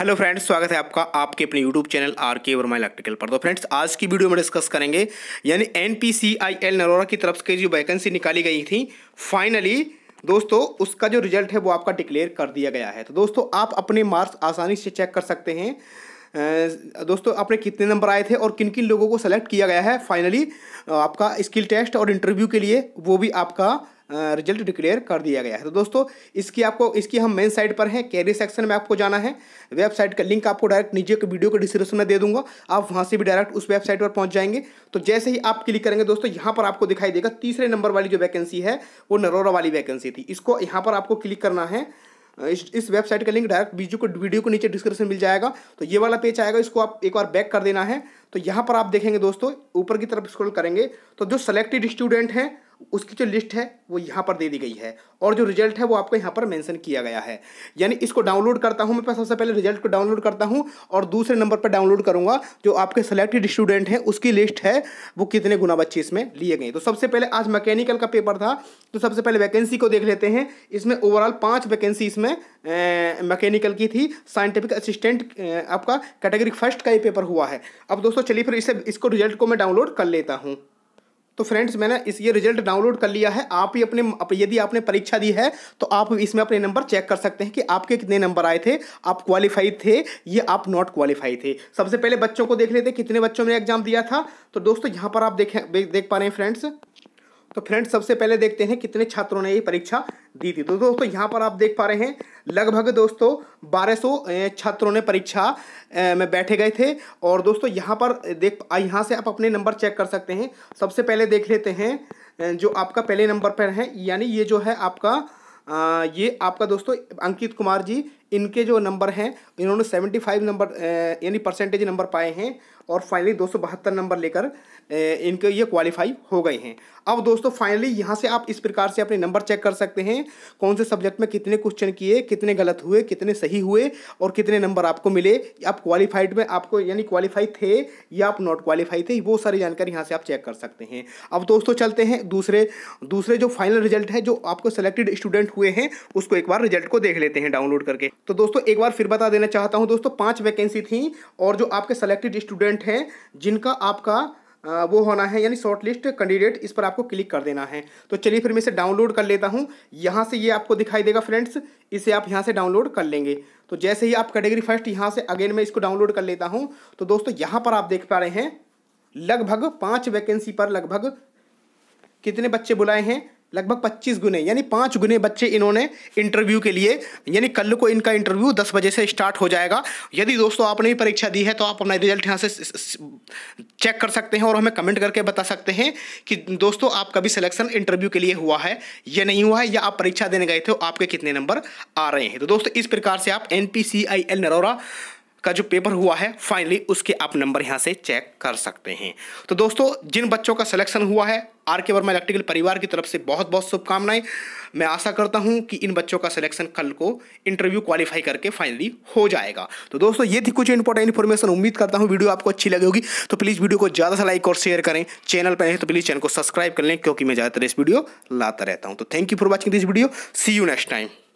hello friends स्वागत है आपका आपके अपने यूट्यूब चैनल आर के वर्मा इलेक्ट्रिकल पर तो फ्रेंड्स आज की वीडियो में डिस्कस करेंगे यानी N P C I L Narora की तरफ से जो वैकेंसी निकाली गई थी फाइनली दोस्तों उसका जो रिजल्ट है वो आपका डिक्लेयर कर दिया गया है तो दोस्तों आप अपने मार्क्स आसानी से चेक कर सकते हैं दोस्तों आपने कितने नंबर आए थे और किन किन लोगों को सेलेक्ट किया गया है फाइनली आपका स्किल टेस्ट और इंटरव्यू के लिए वो भी आपका रिजल्ट डिक्लेयर कर दिया गया है तो दोस्तों इसकी आपको इसकी हम मेन साइट पर हैं कैरियर सेक्शन में आपको जाना है वेबसाइट का लिंक आपको डायरेक्ट नीचे के वीडियो के डिस्क्रिप्शन में दे दूंगा आप वहाँ से भी डायरेक्ट उस वेबसाइट पर पहुँच जाएंगे तो जैसे ही आप क्लिक करेंगे दोस्तों यहाँ पर आपको दिखाई देगा तीसरे नंबर वाली जो वैकेंसी है वो नरोरा वाली वैकेंसी थी इसको यहाँ पर आपको क्लिक करना है इस इस वेबसाइट का लिंक डायरेक्ट वीडियो को वीडियो को नीचे डिस्क्रिप्शन मिल जाएगा तो ये वाला पेज आएगा इसको आप एक बार बैक कर देना है तो यहाँ पर आप देखेंगे दोस्तों ऊपर की तरफ स्क्रॉल करेंगे तो जो सेलेक्टेड स्टूडेंट हैं उसकी जो लिस्ट है वो यहाँ पर दे दी गई है और जो रिजल्ट है वो आपको यहाँ पर मेंशन किया गया है यानी इसको डाउनलोड करता हूँ मैं सबसे पहले रिजल्ट को डाउनलोड करता हूँ और दूसरे नंबर पर डाउनलोड करूँगा जो आपके सेलेक्टेड स्टूडेंट हैं उसकी लिस्ट है वो कितने गुना बच्चे इसमें लिए गए तो सबसे पहले आज मैकेनिकल का पेपर था तो सबसे पहले वैकेंसी को देख लेते हैं इसमें ओवरऑल पाँच वैकेंसी इसमें मैकेनिकल की थी साइंटिफिक असिस्टेंट आपका कैटेगरी फर्स्ट का ये पेपर हुआ है अब दोस्तों चलिए फिर इसे इसको रिजल्ट को मैं डाउनलोड कर लेता हूँ तो फ्रेंड्स मैंने इस ये रिजल्ट डाउनलोड कर लिया है आप ही अपने यदि आपने परीक्षा दी है तो आप इसमें अपने नंबर चेक कर सकते हैं कि आपके कितने नंबर आए थे आप क्वालिफाइड थे या आप नॉट क्वालिफाई थे सबसे पहले बच्चों को देख लेते कितने बच्चों ने एग्जाम दिया था तो दोस्तों यहाँ पर आप देखें देख पा रहे हैं फ्रेंड्स तो फ्रेंड्स सबसे पहले देखते हैं कितने छात्रों ने ये परीक्षा दी थी तो दोस्तों यहाँ पर आप देख पा रहे हैं लगभग दोस्तों 1200 छात्रों ने परीक्षा में बैठे गए थे और दोस्तों यहाँ पर देख यहाँ से आप अपने नंबर चेक कर सकते हैं सबसे पहले देख लेते हैं जो आपका पहले नंबर पर है यानी ये जो है आपका ये आपका दोस्तों अंकित कुमार जी इनके जो नंबर हैं इन्होंने सेवेंटी फाइव नंबर यानी परसेंटेज नंबर पाए हैं और फाइनली दो सौ बहत्तर नंबर लेकर इनके ये क्वालिफाई हो गए हैं अब दोस्तों फाइनली यहाँ से आप इस प्रकार से अपने नंबर चेक कर सकते हैं कौन से सब्जेक्ट में कितने क्वेश्चन किए कितने गलत हुए कितने सही हुए और कितने नंबर आपको मिले आप क्वालिफाइड में आपको यानी क्वालिफाई थे या आप नॉट क्वालिफाई थे वो सारी जानकारी यहाँ से आप चेक कर सकते हैं अब दोस्तों चलते हैं दूसरे दूसरे जो फाइनल रिजल्ट है जो आपको सेलेक्टेड स्टूडेंट हुए हैं उसको एक बार रिजल्ट को देख लेते हैं डाउनलोड करके तो दोस्तों एक बार फिर बता देना चाहता हूँ दोस्तों पाँच वैकेंसी थी और जो आपके सेलेक्टेड स्टूडेंट हैं जिनका आपका वो होना है यानी शॉर्ट लिस्ट कैंडिडेट इस पर आपको क्लिक कर देना है तो चलिए फिर मैं इसे डाउनलोड कर लेता हूँ यहाँ से ये आपको दिखाई देगा फ्रेंड्स इसे आप यहाँ से डाउनलोड कर लेंगे तो जैसे ही आप कैटेगरी फर्स्ट यहाँ से अगेन मैं इसको डाउनलोड कर लेता हूँ तो दोस्तों यहाँ पर आप देख पा रहे हैं लगभग पाँच वैकेंसी पर लगभग कितने बच्चे बुलाए हैं लगभग 25 गुने यानी पाँच गुने बच्चे इन्होंने इंटरव्यू के लिए यानी कल को इनका इंटरव्यू 10 बजे से स्टार्ट हो जाएगा यदि दोस्तों आपने भी परीक्षा दी है तो आप अपना रिजल्ट यहाँ से चेक कर सकते हैं और हमें कमेंट करके बता सकते हैं कि दोस्तों आपका भी सिलेक्शन इंटरव्यू के लिए हुआ है या नहीं हुआ है या आप परीक्षा देने गए थे आपके कितने नंबर आ रहे हैं तो दोस्तों इस प्रकार से आप N P C I L Narora का जो पेपर हुआ है फाइनली उसके आप नंबर यहाँ से चेक कर सकते हैं तो दोस्तों जिन बच्चों का सिलेक्शन हुआ है आर के वर्मा इलेक्ट्रिकल परिवार की तरफ से बहुत बहुत शुभकामनाएं मैं आशा करता हूं कि इन बच्चों का सिलेक्शन कल को इंटरव्यू क्वालिफाई करके फाइनली हो जाएगा तो दोस्तों ये थी कुछ इंपॉर्टेंट इन्फॉर्मेशन उम्मीद करता हूं वीडियो आपको अच्छी लगेगी तो प्लीज़ वीडियो को ज़्यादा से लाइक और शेयर करें चैनल पर नहीं तो प्लीज़ चैनल को सब्सक्राइब कर लें क्योंकि मैं ज़्यादातर इस वीडियो लाता रहता हूँ तो thank you for watching this video see you next time